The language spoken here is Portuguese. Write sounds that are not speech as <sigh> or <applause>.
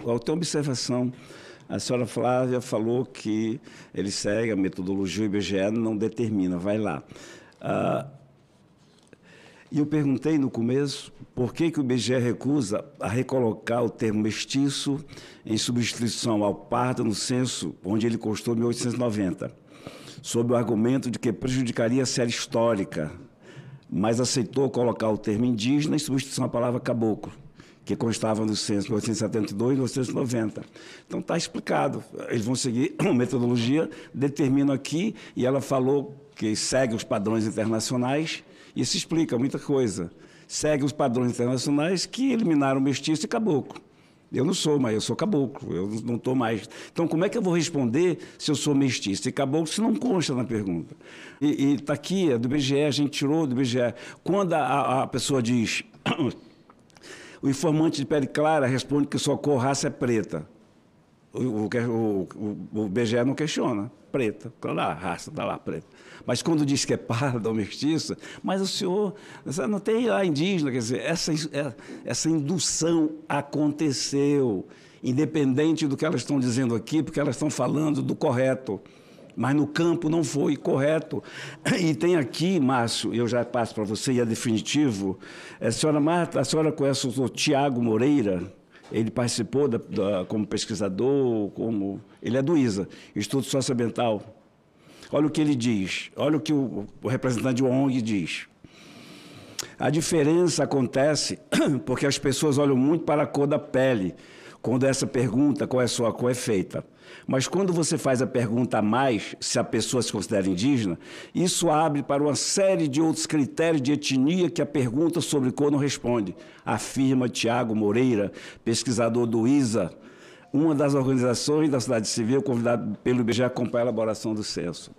Qual A tua observação, a senhora Flávia falou que ele segue a metodologia, o IBGE não determina, vai lá. Ah, e eu perguntei no começo por que, que o IBGE recusa a recolocar o termo mestiço em substituição ao pardo no censo, onde ele em 1890, sob o argumento de que prejudicaria a série histórica, mas aceitou colocar o termo indígena em substituição à palavra caboclo que constava no censo 1972 e 1990. Então está explicado. Eles vão seguir <clears throat> uma metodologia, determina aqui, e ela falou que segue os padrões internacionais, e isso explica muita coisa. Segue os padrões internacionais que eliminaram mestiço e caboclo. Eu não sou, mas eu sou caboclo, eu não estou mais. Então, como é que eu vou responder se eu sou mestiço e caboclo se não consta na pergunta? E está aqui, é do BGE a gente tirou do BGE Quando a, a pessoa diz <clears throat> O informante de pele clara responde que socorro raça é preta. O, o, o, o BGE não questiona. Preta, claro, tá a raça está lá preta. Mas quando diz que é parda <laughs> ou mestiça, mas o senhor não tem lá indígena, quer dizer, essa, é, essa indução aconteceu, independente do que elas estão dizendo aqui, porque elas estão falando do correto mas no campo não foi correto. <clears throat> E tem aqui, Márcio, eu já passo para você e é definitivo. A senhora Marta, a senhora conhece o doutor Tiago Moreira? Ele participou da, da, como pesquisador, como ele é do ISA, Estudo Socioambiental. Olha o que ele diz, olha o que o, o representante do ONG diz. A diferença acontece <clears throat> porque as pessoas olham muito para a cor da pele, quando essa pergunta, qual é a sua cor, é feita. Mas quando você faz a pergunta a mais, se a pessoa se considera indígena, isso abre para uma série de outros critérios de etnia que a pergunta sobre cor não responde, afirma Tiago Moreira, pesquisador do ISA, uma das organizações da sociedade civil convidado pelo IBGE a acompanhar a elaboração do censo.